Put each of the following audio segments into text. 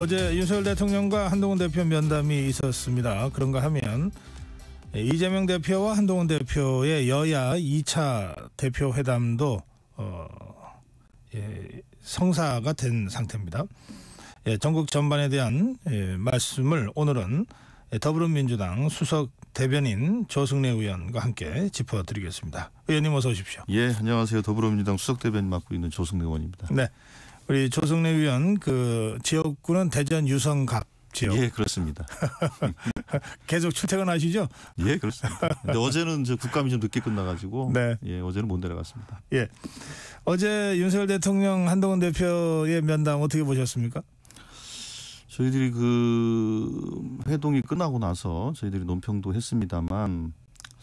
어제 윤석열 대통령과 한동훈 대표 면담이 있었습니다. 그런가 하면 이재명 대표와 한동훈 대표의 여야 2차 대표 회담도 어, 예, 성사가 된 상태입니다. 예, 전국 전반에 대한 예, 말씀을 오늘은 더불어민주당 수석 대변인 조승래 의원과 함께 짚어드리겠습니다. 의원님 어서 오십시오. 예, 안녕하세요. 더불어민주당 수석 대변인 맡고 있는 조승래 의원입니다. 네. 우리 조성래 위원 그 지역구는 대전 유성갑 지역. 예, 그렇습니다. 계속 출퇴근하시죠? 예, 그렇습니다. 어제는 저 국감이 좀 늦게 끝나가지고 네. 예, 어제는 못 내려갔습니다. 예. 어제 윤석열 대통령 한동훈 대표의 면담 어떻게 보셨습니까? 저희들이 그 회동이 끝나고 나서 저희들이 논평도 했습니다만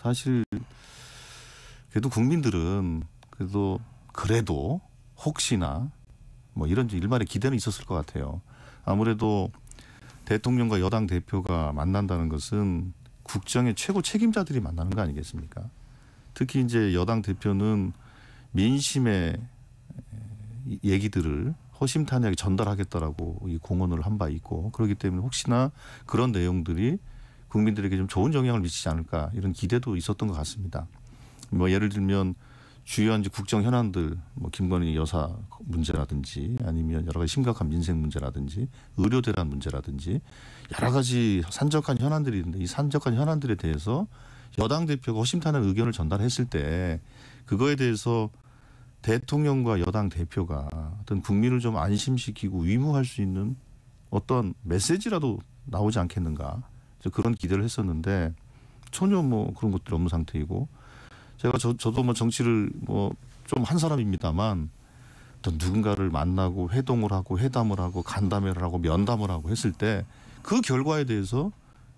사실 그래도 국민들은 그래도 그래도 혹시나 뭐 이런 일말의 기대는 있었을 것 같아요. 아무래도 대통령과 여당 대표가 만난다는 것은 국정의 최고 책임자들이 만나는 거 아니겠습니까? 특히 이제 여당 대표는 민심의 얘기들을 허심탄회하게 전달하겠다라고 이 공언을 한 바 있고 그렇기 때문에 혹시나 그런 내용들이 국민들에게 좀 좋은 영향을 미치지 않을까 이런 기대도 있었던 것 같습니다. 뭐 예를 들면 주요한 이제 국정 현안들 뭐 김건희 여사 문제라든지 아니면 여러 가지 심각한 민생 문제라든지 의료 대란 문제라든지 여러 가지 산적한 현안들이 있는데 이 산적한 현안들에 대해서 여당 대표가 허심탄회 의견을 전달했을 때 그거에 대해서 대통령과 여당 대표가 어떤 국민을 좀 안심시키고 위무할 수 있는 어떤 메시지라도 나오지 않겠는가 그런 기대를 했었는데 전혀 뭐 그런 것들이 없는 상태이고 제가 저, 저도 뭐 정치를 뭐 좀 한 사람입니다만 또 누군가를 만나고 회동을 하고 회담을 하고 간담회를 하고 면담을 하고 했을 때 그 결과에 대해서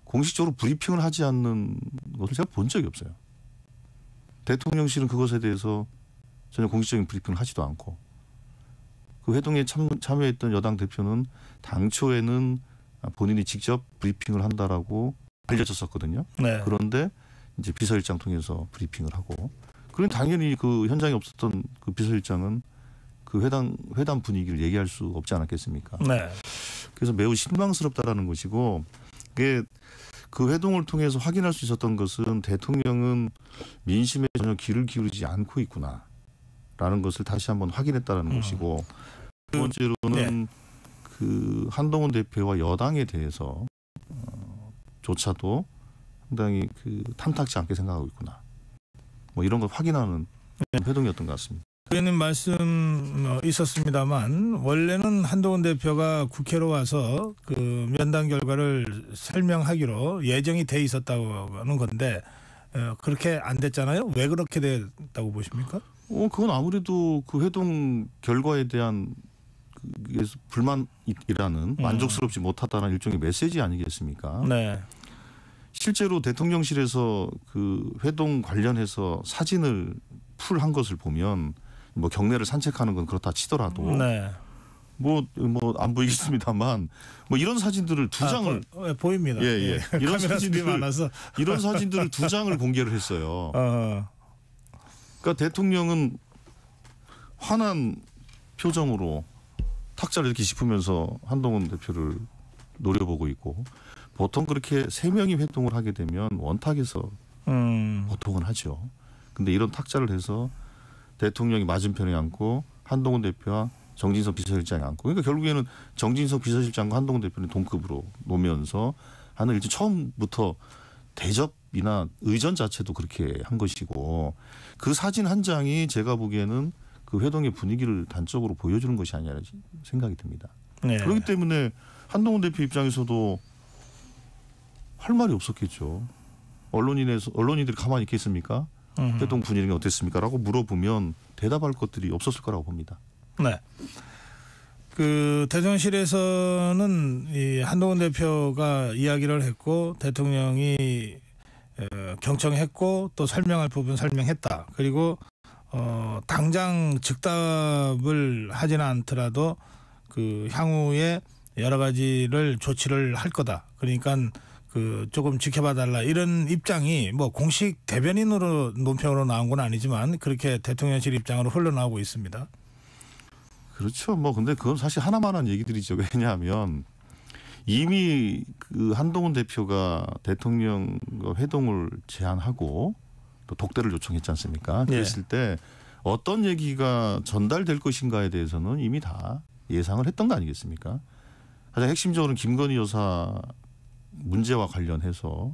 공식적으로 브리핑을 하지 않는 것을 제가 본 적이 없어요. 대통령실은 그것에 대해서 전혀 공식적인 브리핑을 하지도 않고 그 회동에 참, 참여했던 여당 대표는 당초에는 본인이 직접 브리핑을 한다라고 알려졌었거든요. 네. 그런데 이제 비서실장 통해서 브리핑을 하고 그럼 당연히 그 현장에 없었던 그 비서실장은 그 회담 회담 분위기를 얘기할 수 없지 않았겠습니까? 네. 그래서 매우 실망스럽다라는 것이고 그게 그 회동을 통해서 확인할 수 있었던 것은 대통령은 민심에 전혀 귀를 기울이지 않고 있구나라는 것을 다시 한번 확인했다라는 음. 것이고 두 음. 번째로는 네. 그 한동훈 대표와 여당에 대해서 어, 조차도 상당히 그 탐탁지 않게 생각하고 있구나. 뭐 이런 걸 확인하는 네. 회동이었던 것 같습니다. 의원님 말씀 어, 있었습니다만 원래는 한동훈 대표가 국회로 와서 그 면담 결과를 설명하기로 예정이 돼 있었다고 하는 건데 어, 그렇게 안 됐잖아요. 왜 그렇게 됐다고 보십니까? 어 그건 아무래도 그 회동 결과에 대한 불만이라는 음. 만족스럽지 못하다는 일종의 메시지 아니겠습니까? 네. 실제로 대통령실에서 그 회동 관련해서 사진을 풀 한 것을 보면 뭐경례를 산책하는 건 그렇다 치더라도 음, 네. 뭐 뭐 안 보이겠습니다만 뭐 이런 사진들을 두 아, 장을 아, 보, 어, 예, 입니다 예, 예, 예. 이런 사진들이 많아서 이런 사진들을 두 장을 공개를 했어요. 그러니까 대통령은 화난 표정으로 탁자를 이렇게 짚으면서 한동훈 대표를 노려보고 있고 보통 그렇게 세 명이 회동을 하게 되면 원탁에서 음. 보통은 하죠. 근데 이런 탁자를 해서 대통령이 맞은편에 앉고 한동훈 대표와 정진석 비서실장이 앉고 그러니까 결국에는 정진석 비서실장과 한동훈 대표는 동급으로 놓으면서 하는 일종 처음부터 대접이나 의전 자체도 그렇게 한 것이고 그 사진 한 장이 제가 보기에는 그 회동의 분위기를 단적으로 보여주는 것이 아니라 생각이 듭니다. 네. 그렇기 때문에 한동훈 대표 입장에서도 할 말이 없었겠죠. 언론인에서 언론인들이 가만히 있겠습니까? 음. 대통령 분위기가 어땠습니까?라고 물어보면 대답할 것들이 없었을 거라고 봅니다. 네. 그 대통령실에서는 이 한동훈 대표가 이야기를 했고 대통령이 경청했고 또 설명할 부분 설명했다. 그리고 어 당장 즉답을 하지는 않더라도 그 향후에 여러 가지를 조치를 할 거다. 그러니까 그 조금 지켜봐 달라 이런 입장이 뭐 공식 대변인으로 논평으로 나온 건 아니지만 그렇게 대통령실 입장으로 흘러나오고 있습니다. 그렇죠. 뭐 근데 그건 사실 하나만한 얘기들이죠. 왜냐하면 이미 그 한동훈 대표가 대통령 그 회동을 제안하고 또 독대를 요청했지 않습니까? 네. 그랬을 네. 때 어떤 얘기가 전달될 것인가에 대해서는 이미 다 예상을 했던 거 아니겠습니까? 가장 핵심적으로는 김건희 여사 문제와 관련해서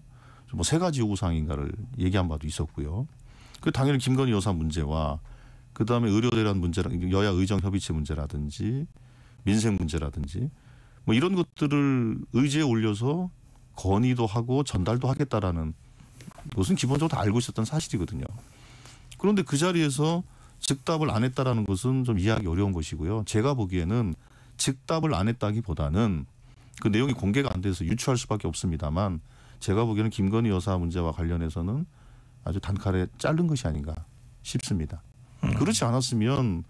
뭐 세 가지 요구사항인가를 얘기한 바도 있었고요. 그 당연히 김건희 여사 문제와 그 다음에 의료대란 문제랑 여야 의정 협의체 문제라든지 민생 문제라든지 뭐 이런 것들을 의지에 올려서 건의도 하고 전달도 하겠다라는 것은 기본적으로 다 알고 있었던 사실이거든요. 그런데 그 자리에서 즉답을 안 했다라는 것은 좀 이해하기 어려운 것이고요. 제가 보기에는 즉답을 안 했다기보다는 그 내용이 공개가 안 돼서 유추할 수밖에 없습니다만 제가 보기에는 김건희 여사 문제와 관련해서는 아주 단칼에 자른 것이 아닌가 싶습니다. 음. 그렇지 않았으면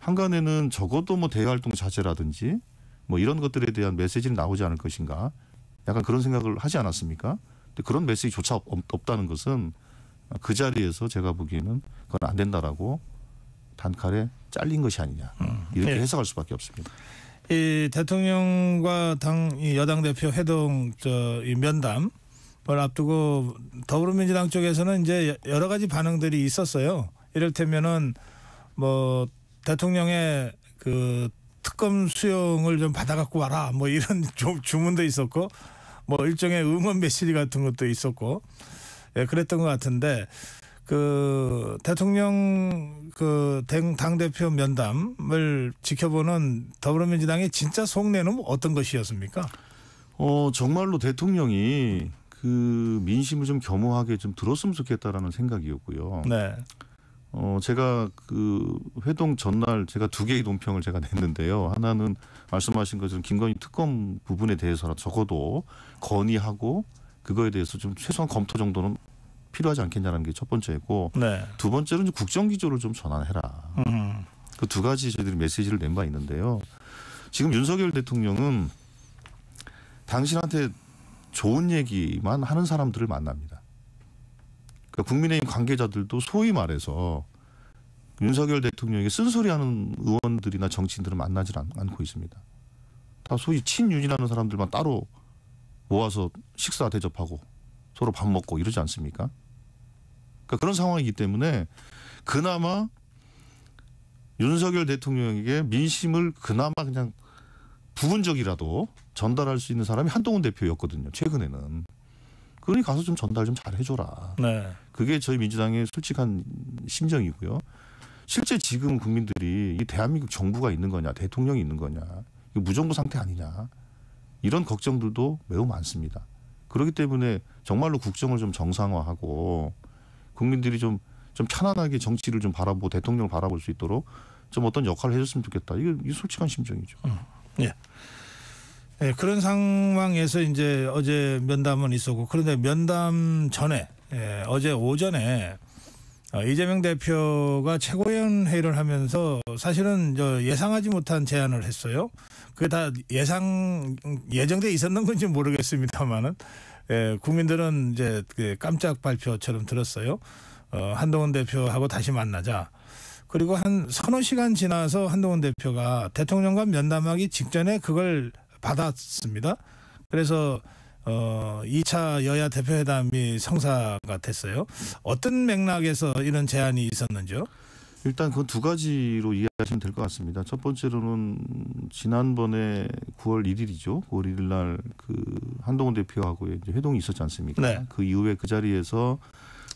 한간에는 적어도 뭐 대외활동 자제라든지 뭐 이런 것들에 대한 메시지는 나오지 않을 것인가 약간 그런 생각을 하지 않았습니까? 근데 그런 메시지조차 없, 다는 것은 그 자리에서 제가 보기에는 그건 안 된다라고 단칼에 잘린 것이 아니냐 음. 이렇게 네. 해석할 수밖에 없습니다. 이 대통령과 당 여당 대표 회동 저 이 면담을 앞두고 더불어민주당 쪽에서는 이제 여러 가지 반응들이 있었어요. 이를테면은 뭐 대통령의 그 특검 수용을 좀 받아갖고 와라 뭐 이런 좀 주문도 있었고 뭐 일종의 응원 메시지 같은 것도 있었고 예, 그랬던 것 같은데 그 대통령 그 당 대표 면담을 지켜보는 더불어민주당의 진짜 속내는 어떤 것이었습니까? 어 정말로 대통령이 그 민심을 좀 겸허하게 좀 들었으면 좋겠다라는 생각이었고요. 네. 어 제가 그 회동 전날 제가 두 개의 논평을 제가 냈는데요. 하나는 말씀하신 것처럼 김건희 특검 부분에 대해서는 적어도 건의하고 그거에 대해서 좀 최소한 검토 정도는 필요하지 않겠냐는 게 첫 번째고 네. 두 번째는 로 국정 기조를 좀 전환해라. 음. 그두 가지 저희들이 메시지를 낸 바 있는데요. 지금 윤석열 대통령은 당신한테 좋은 얘기만 하는 사람들을 만납니다. 그러니까 국민의힘 관계자들도 소위 말해서 윤석열 대통령에게 쓴소리하는 의원들이나 정치인들을 만나질 않고 있습니다. 다 소위 친윤이라는 사람들만 따로 모아서 식사 대접하고 서로 밥 먹고 이러지 않습니까? 그러니까 그런 상황이기 때문에 그나마 윤석열 대통령에게 민심을 그나마 그냥 부분적이라도 전달할 수 있는 사람이 한동훈 대표였거든요. 최근에는. 그러니 가서 좀 전달 좀 잘 해줘라. 네. 그게 저희 민주당의 솔직한 심정이고요. 실제 지금 국민들이 이 대한민국 정부가 있는 거냐, 대통령이 있는 거냐, 무정부 상태 아니냐 이런 걱정들도 매우 많습니다. 그렇기 때문에 정말로 국정을 좀 정상화하고 국민들이 좀, 좀 편안하게 정치를 좀 바라보고 대통령을 바라볼 수 있도록 좀 어떤 역할을 해줬으면 좋겠다. 이게, 이게 솔직한 심정이죠. 음, 예. 예, 그런 상황에서 이제 어제 면담은 있었고 그런데 면담 전에 예, 어제 오전에 어, 이재명 대표가 최고위원회의를 하면서 사실은 저 예상하지 못한 제안을 했어요. 그게 다 예상 예정돼 있었는 건지 모르겠습니다만은 예, 국민들은 이제 그 깜짝 발표처럼 들었어요. 어, 한동훈 대표하고 다시 만나자. 그리고 한 서너 시간 지나서 한동훈 대표가 대통령과 면담하기 직전에 그걸 받았습니다. 그래서 어, 2차 여야 대표회담이 성사가 됐어요. 어떤 맥락에서 이런 제안이 있었는지요? 일단 그 두 가지로 이해하시면 될 것 같습니다. 첫 번째로는 지난번에 9월 1일이죠. 9월 1일 날그 한동훈 대표하고의 회동이 있었지 않습니까? 네. 그 이후에 그 자리에서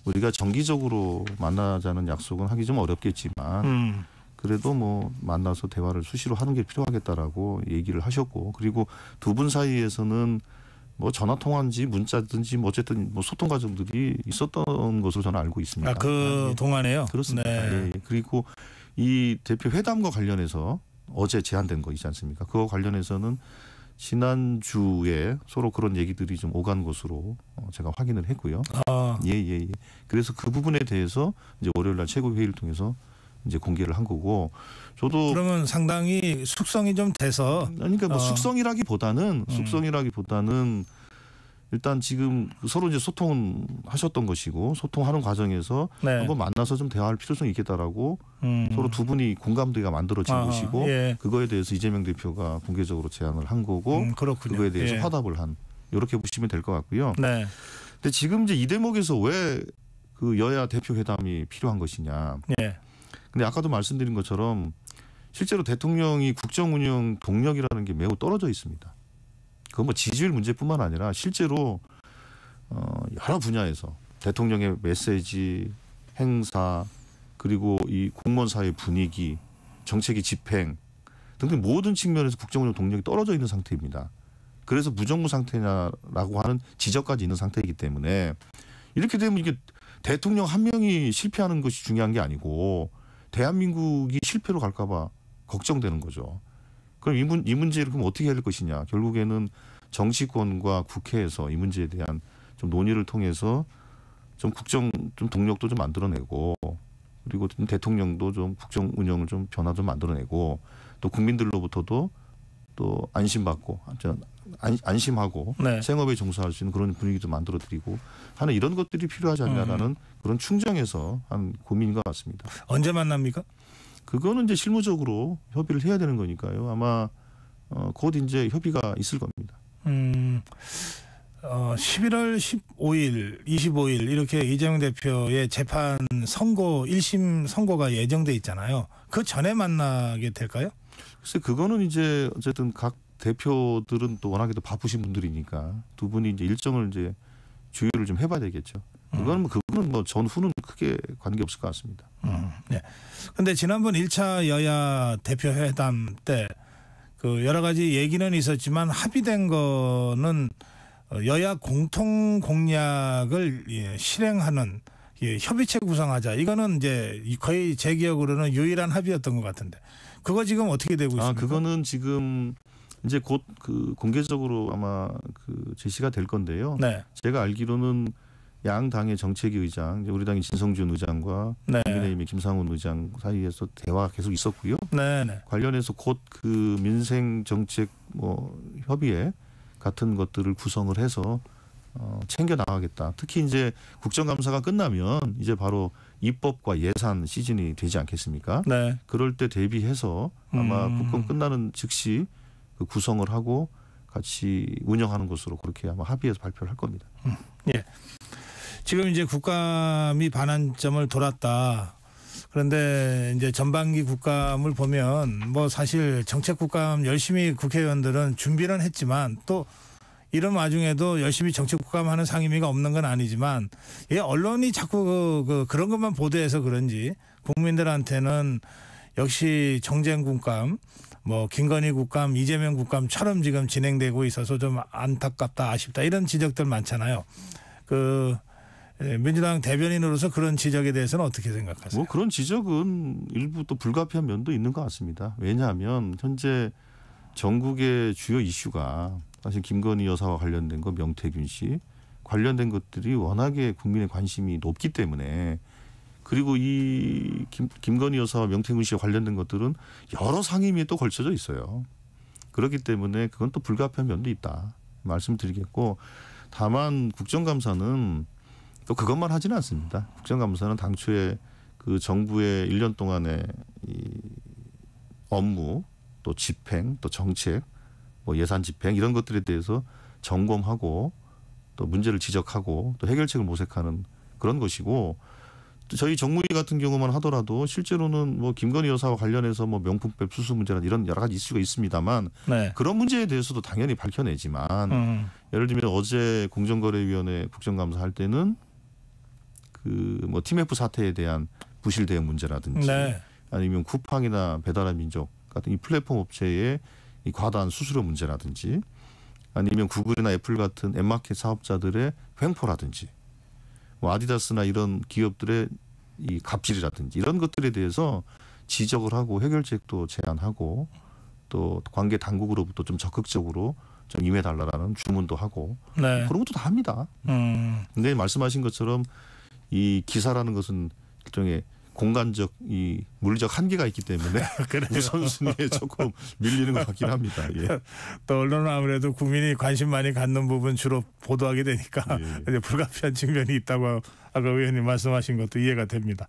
우리가 정기적으로 만나자는 약속은 하기 좀 어렵겠지만 음. 그래도 뭐 만나서 대화를 수시로 하는 게 필요하겠다라고 얘기를 하셨고 그리고 두 분 사이에서는 뭐 전화 통화인지 문자든지 뭐 어쨌든 뭐 소통 과정들이 있었던 것으로 저는 알고 있습니다. 아, 그 예. 동안에요. 그렇습니다. 네. 예, 예. 그리고 이 대표 회담과 관련해서 어제 제한된 거 있지 않습니까? 그거 관련해서는 지난주에 서로 그런 얘기들이 좀 오간 것으로 어, 제가 확인을 했고요. 아. 예, 예, 예. 그래서 그 부분에 대해서 이제 월요일 날 최고회의를 통해서 이제 공개를 한 거고 저도 그러면 상당히 숙성이 좀 돼서 그러니까 뭐 어. 숙성이라기보다는 음. 숙성이라기보다는 일단 지금 서로 이제 소통은 하셨던 것이고 소통하는 과정에서 네. 한번 만나서 좀 대화할 필요성이 있겠다라고 음. 서로 두 분이 공감대가 만들어진 아 것이고 예. 그거에 대해서 이재명 대표가 공개적으로 제안을 한 거고 음, 그거에 대해서 예. 화답을 한 이렇게 보시면 될 것 같고요. 네. 근데 지금 이제 이 대목에서 왜 그 여야 대표 회담이 필요한 것이냐. 예. 근데 아까도 말씀드린 것처럼 실제로 대통령이 국정 운영 동력이라는 게 매우 떨어져 있습니다. 그건 뭐 지지율 문제뿐만 아니라 실제로 어 여러 분야에서 대통령의 메시지, 행사, 그리고 이 공무원 사회 분위기, 정책의 집행 등등 모든 측면에서 국정 운영 동력이 떨어져 있는 상태입니다. 그래서 무정부 상태냐라고 하는 지적까지 있는 상태이기 때문에 이렇게 되면 이게 대통령 한 명이 실패하는 것이 중요한 게 아니고 대한민국이 실패로 갈까봐 걱정되는 거죠. 그럼 이, 문, 이 문제를 그럼 어떻게 해야 될 것이냐. 결국에는 정치권과 국회에서 이 문제에 대한 좀 논의를 통해서 좀 국정 좀 동력도 좀 만들어내고 그리고 대통령도 좀 국정 운영을 좀 변화 좀 만들어내고 또 국민들로부터도 또 안심받고 안, 심하고 네. 생업에 종사할 수 있는 그런 분위기도 만들어드리고 하는 이런 것들이 필요하지 않냐라는 음. 그런 충정에서 한 고민인 것 같습니다. 언제 만납니까? 그거는 이제 실무적으로 협의를 해야 되는 거니까요. 아마 어, 곧 이제 협의가 있을 겁니다. 음. 어, 11월 15일, 25일 이렇게 이재명 대표의 재판 선고 1심 선고가 예정돼 있잖아요. 그 전에 만나게 될까요? 글쎄 그거는 이제 어쨌든 각 대표들은 또 워낙에도 바쁘신 분들이니까 두 분이 이제 일정을 이제 조율을 좀 해봐야 되겠죠. 음. 그건 뭐 그거는 뭐 전후는 크게 관계 없을 것 같습니다. 음, 네. 근데 지난번 1차 여야 대표 회담 때 그 여러 가지 얘기는 있었지만 합의된 거는 여야 공통 공약을 예, 실행하는 예, 협의체 구성하자. 이거는 이제 거의 제 기억으로는 유일한 합의였던 것 같은데. 그거 지금 어떻게 되고 아, 있습니까? 아, 그거는 지금 이제 곧 그 공개적으로 아마 그 제시가 될 건데요. 네. 제가 알기로는 양 당의 정책위 의장, 우리 당의 진성준 의장과 네. 국민의힘의 김상훈 의장 사이에서 대화가 계속 있었고요. 네. 네. 관련해서 곧 그 민생 정책 뭐 협의회 같은 것들을 구성을 해서 어, 챙겨 나가겠다. 특히 이제 국정감사가 끝나면 이제 바로 입법과 예산 시즌이 되지 않겠습니까? 네. 그럴 때 대비해서 아마 음. 국감 끝나는 즉시 그 구성을 하고 같이 운영하는 것으로 그렇게 아마 합의해서 발표를 할 겁니다. 음, 예. 지금 이제 국감이 반환점을 돌았다. 그런데 이제 전반기 국감을 보면 뭐 사실 정책 국감 열심히 국회의원들은 준비는 했지만 또 이런 와중에도 열심히 정책 국감하는 상임위가 없는 건 아니지만 예, 언론이 자꾸 그, 그 그런 것만 보도해서 그런지 국민들한테는 역시 정쟁 군감 뭐 김건희 국감, 이재명 국감처럼 지금 진행되고 있어서 좀 안타깝다, 아쉽다 이런 지적들 많잖아요. 그 예, 민주당 대변인으로서 그런 지적에 대해서는 어떻게 생각하세요? 뭐 그런 지적은 일부 또 불가피한 면도 있는 것 같습니다. 왜냐하면 현재 전국의 주요 이슈가 사실 김건희 여사와 관련된 거 명태균 씨 관련된 것들이 워낙에 국민의 관심이 높기 때문에 그리고 이 김, 김건희 여사와 명태균 씨와 관련된 것들은 여러 상임위에 또 걸쳐져 있어요. 그렇기 때문에 그건 또 불가피한 면도 있다 말씀드리겠고 다만 국정감사는 또 그것만 하지는 않습니다. 국정감사는 당초에 그 정부의 1년 동안의 이 업무 또 집행 또 정책 뭐 예산 집행 이런 것들에 대해서 점검하고 또 문제를 지적하고 또 해결책을 모색하는 그런 것이고 저희 정무위 같은 경우만 하더라도 실제로는 뭐 김건희 여사와 관련해서 뭐 명품백 수수 문제나 이런 여러 가지 이슈가 있습니다만 네. 그런 문제에 대해서도 당연히 밝혀내지만 음. 예를 들면 어제 공정거래위원회 국정감사할 때는 그뭐 t m 사태에 대한 부실 대응 문제라든지 네. 아니면 쿠팡이나 배달의 민족 같은 이 플랫폼 업체의 이 과다한 수수료 문제라든지 아니면 구글이나 애플 같은 앱마켓 사업자들의 횡포라든지 뭐 아디다스나 이런 기업들의 이 갑질이라든지 이런 것들에 대해서 지적을 하고 해결책도 제안하고 또 관계 당국으로부터 좀 적극적으로 좀 임해달라라는 주문도 하고 네. 그런 것도 다 합니다. 음. 근데 말씀하신 것처럼 이 기사라는 것은 일종의 공간적 이 물리적 한계가 있기 때문에 우선순위에 조금 밀리는 것 같긴 합니다. 예. 또 언론은 아무래도 국민이 관심 많이 갖는 부분 주로 보도하게 되니까 예. 불가피한 측면이 있다고 아까 의원님 말씀하신 것도 이해가 됩니다.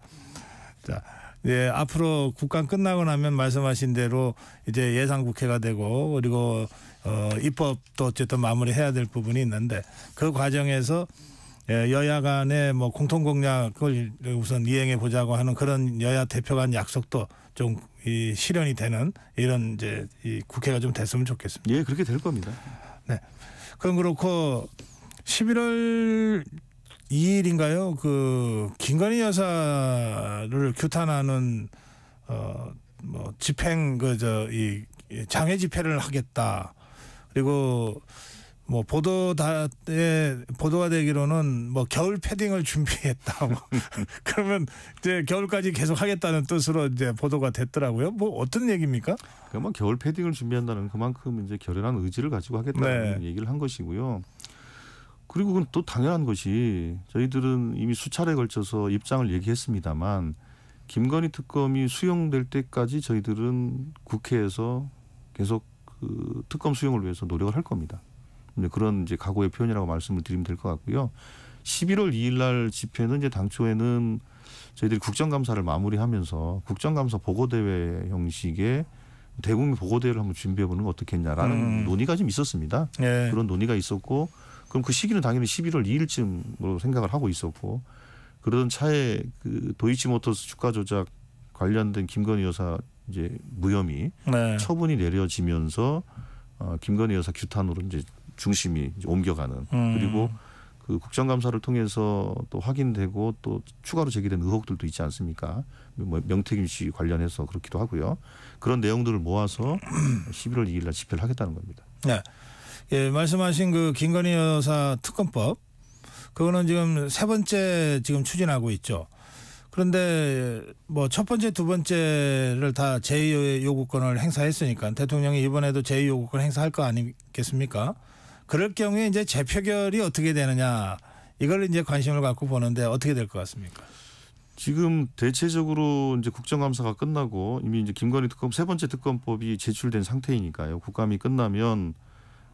자. 예, 앞으로 국감 끝나고 나면 말씀하신 대로 이제 예상 국회가 되고 그리고 어 입법도 어쨌든 마무리해야 될 부분이 있는데 그 과정에서 예, 여야 간의 뭐 공통 공약을 우선 이행해 보자고 하는 그런 여야 대표 간 약속도 좀 이 실현이 되는 이런 이제 이 국회가 좀 됐으면 좋겠습니다. 예, 그렇게 될 겁니다. 네. 그럼 그렇고 11월 2일인가요? 그 김건희 여사를 규탄하는 어 뭐 집행 그저이 장애 집회를 하겠다. 그리고 뭐 보도다에 예, 보도가 되기로는 뭐 겨울 패딩을 준비했다. 고 뭐. 그러면 이제 겨울까지 계속 하겠다는 뜻으로 이제 보도가 됐더라고요. 뭐 어떤 얘기입니까? 그러면 그러니까 뭐 겨울 패딩을 준비한다는 그만큼 이제 결연한 의지를 가지고 하겠다는 네. 얘기를 한 것이고요. 그리고 그건 또 당연한 것이 저희들은 이미 수차례 걸쳐서 입장을 얘기했습니다만 김건희 특검이 수용될 때까지 저희들은 국회에서 계속 그 특검 수용을 위해서 노력을 할 겁니다. 이 그런 이제 각오의 표현이라고 말씀을 드리면 될 것 같고요. 11월 2일 날 집회는 이제 당초에는 저희들이 국정감사를 마무리하면서 국정감사 보고대회 형식의 대국민 보고대회를 한번 준비해보는 건 어떻겠냐라는 음. 논의가 좀 있었습니다. 네. 그런 논의가 있었고 그럼 그 시기는 당연히 11월 2일쯤으로 생각을 하고 있었고 그러던 차에 그 도이치모터스 주가 조작 관련된 김건희 여사 이제 무혐의 네. 처분이 내려지면서 어, 김건희 여사 규탄으로 이제 중심이 옮겨가는 음. 그리고 그 국정감사를 통해서 또 확인되고 또 추가로 제기된 의혹들도 있지 않습니까? 뭐 명태균 씨 관련해서 그렇기도 하고요. 그런 내용들을 모아서 11월 2일 날 집회를 하겠다는 겁니다. 네. 예, 말씀하신 그 김건희 여사 특검법 그거는 지금 세 번째 지금 추진하고 있죠. 그런데 뭐 첫 번째 두 번째를 다 제의 요구권을 행사했으니까 대통령이 이번에도 제의 요구권 행사할 거 아니겠습니까? 그럴 경우에 이제 재표결이 어떻게 되느냐 이걸 이제 관심을 갖고 보는데 어떻게 될 것 같습니까? 지금 대체적으로 이제 국정감사가 끝나고 이미 이제 김건희 특검 세 번째 특검법이 제출된 상태이니까요. 국감이 끝나면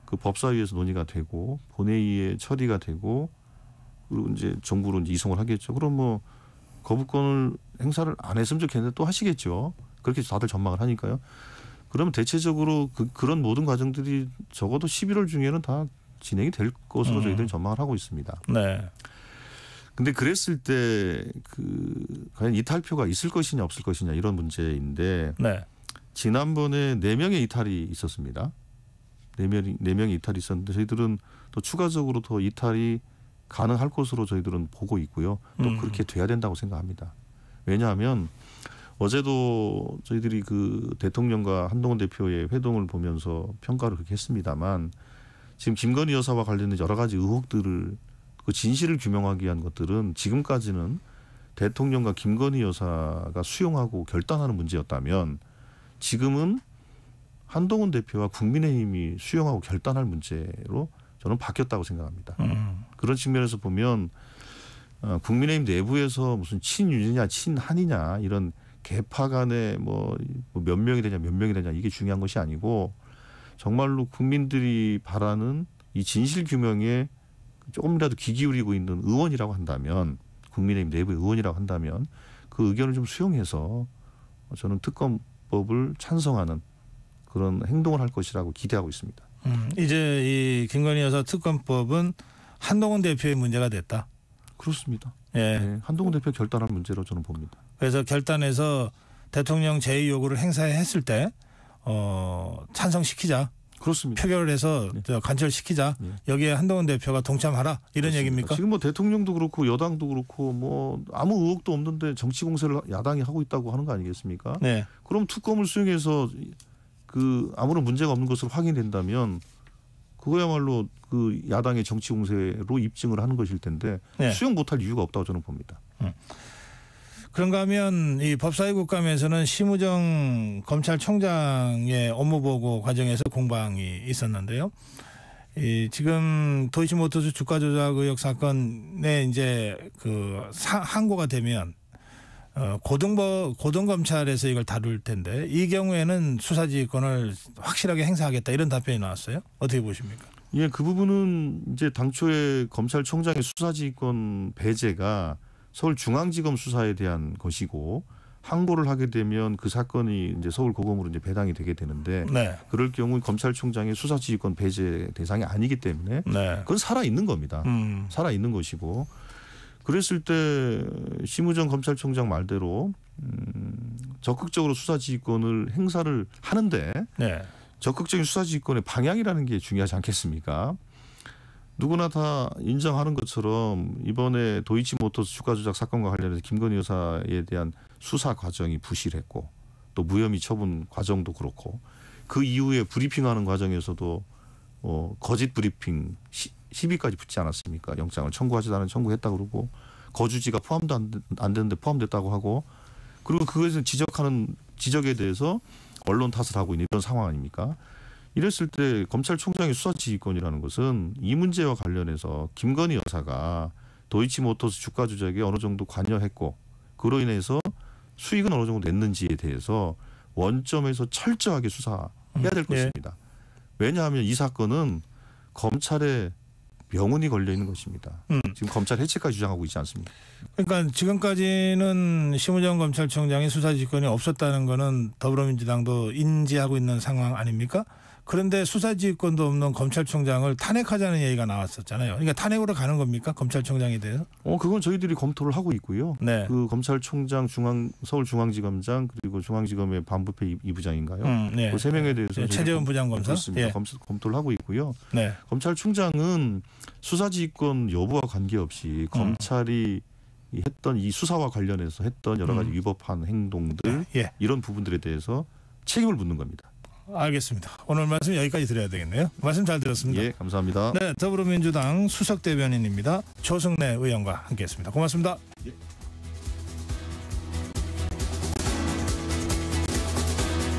그 법사위에서 논의가 되고 본회의에 처리가 되고 그리고 이제 정부로 이제 이송을 하겠죠. 그럼 뭐 거부권을 행사를 안 했으면 좋겠는데 또 하시겠죠. 그렇게 다들 전망을 하니까요. 그러면 대체적으로 그, 그런 모든 과정들이 적어도 11월 중에는 다 진행이 될 것으로 음. 저희들은 전망을 하고 있습니다. 네. 근데 그랬을 때 그 과연 이탈표가 있을 것이냐 없을 것이냐 이런 문제인데 네. 지난번에 네 명의 이탈이 있었습니다. 네 명이 네 명의 이탈이 있었는데 저희들은 또 추가적으로 더 이탈이 가능할 것으로 저희들은 보고 있고요. 또 음. 그렇게 돼야 된다고 생각합니다. 왜냐하면 어제도 저희들이 그 대통령과 한동훈 대표의 회동을 보면서 평가를 그렇게 했습니다만 지금 김건희 여사와 관련된 여러 가지 의혹들을 그 진실을 규명하기 위한 것들은 지금까지는 대통령과 김건희 여사가 수용하고 결단하는 문제였다면 지금은 한동훈 대표와 국민의힘이 수용하고 결단할 문제로 저는 바뀌었다고 생각합니다. 음. 그런 측면에서 보면 어, 국민의힘 내부에서 무슨 친윤이냐 친한이냐 이런 개파 간에 뭐몇 뭐 명이 되냐 몇 명이 되냐 이게 중요한 것이 아니고 정말로 국민들이 바라는 이 진실 규명에 조금이라도 귀 기울이고 있는 의원이라고 한다면 국민의힘 내부의 원이라고 한다면 그 의견을 좀 수용해서 저는 특검법을 찬성하는 그런 행동을 할 것이라고 기대하고 있습니다. 음, 이제 이 김건희 여사 특검법은 한동훈 대표의 문제가 됐다. 그렇습니다. 예. 네, 한동훈 대표 결단할 문제로 저는 봅니다. 그래서 결단해서 대통령 제의 요구를 행사했을 때 어, 찬성시키자. 그렇습니다. 표결해서 을 네. 관철시키자. 네. 여기에 한동훈 대표가 동참하라. 이런 그렇습니다. 얘기입니까? 지금 뭐 대통령도 그렇고 여당도 그렇고 뭐 아무 의혹도 없는데 정치 공세를 야당이 하고 있다고 하는 거 아니겠습니까? 네. 그럼 특검을 수행해서 그 아무런 문제가 없는 것으로 확인된다면 그거야말로 그 야당의 정치 공세로 입증을 하는 것일 텐데 네. 수용 못할 이유가 없다고 저는 봅니다. 음. 그런가 하면 이 법사위 국감에서는 심우정 검찰총장의 업무보고 과정에서 공방이 있었는데요. 이 지금 도이치모터스 주가 조작 의혹 사건에 이제 그 항고가 되면 어, 고등법 고등검찰에서 이걸 다룰 텐데 이 경우에는 수사지휘권을 확실하게 행사하겠다 이런 답변이 나왔어요. 어떻게 보십니까? 예, 그 부분은 이제 당초에 검찰총장의 수사지휘권 배제가 서울중앙지검 수사에 대한 것이고 항고를 하게 되면 그 사건이 이제 서울 고검으로 이제 배당이 되게 되는데 네. 그럴 경우 검찰총장의 수사 지휘권 배제 대상이 아니기 때문에 네. 그건 살아 있는 겁니다. 음. 살아 있는 것이고 그랬을 때 심우정 검찰총장 말대로 음 적극적으로 수사 지휘권을 행사를 하는데 네. 적극적인 수사 지휘권의 방향이라는 게 중요하지 않겠습니까? 누구나 다 인정하는 것처럼 이번에 도이치모터스 주가 조작 사건과 관련해서 김건희 여사에 대한 수사 과정이 부실했고 또 무혐의 처분 과정도 그렇고 그 이후에 브리핑하는 과정에서도 어, 거짓 브리핑 시, 시비까지 붙지 않았습니까? 영장을 청구하지 않은 청구했다 그러고 거주지가 포함도 안, 안 되는데 포함됐다고 하고 그리고 그것서 지적하는 지적에 대해서 언론 탓을 하고 있는 이런 상황 아닙니까? 이랬을 때 검찰총장의 수사지휘권이라는 것은 이 문제와 관련해서 김건희 여사가 도이치모터스 주가 조작에 어느 정도 관여했고 그로 인해서 수익은 어느 정도 됐는지에 대해서 원점에서 철저하게 수사해야 될 음, 예. 것입니다. 네. 왜냐하면 이 사건은 검찰의 명운이 걸려 있는 것입니다. 음. 지금 검찰 해체까지 주장하고 있지 않습니까? 그러니까 지금까지는 심우정 검찰총장의 수사 지권이 없었다는 것은 더불어민주당도 인지하고 있는 상황 아닙니까? 그런데 수사지휘권도 없는 검찰총장을 탄핵하자는 얘기가 나왔었잖아요. 그러니까 탄핵으로 가는 겁니까 검찰총장에 대해서? 어 그건 저희들이 검토를 하고 있고요. 네. 그 검찰총장 중앙 서울중앙지검장 그리고 중앙지검의 반부패 이부장인가요? 음, 네. 그세 명에 대해서 네. 최재원 부장검사 그렇습니다. 예. 검토를 하고 있고요. 네. 검찰총장은 수사지휘권 여부와 관계없이 음. 검찰이 했던 이 수사와 관련해서 했던 여러 가지 음. 위법한 행동들 예. 이런 부분들에 대해서 책임을 묻는 겁니다. 알겠습니다. 오늘 말씀 여기까지 드려야 되겠네요. 말씀 잘 들었습니다. 예, 감사합니다. 네, 더불어민주당 수석 대변인입니다. 조승래 의원과 함께했습니다. 고맙습니다. 예.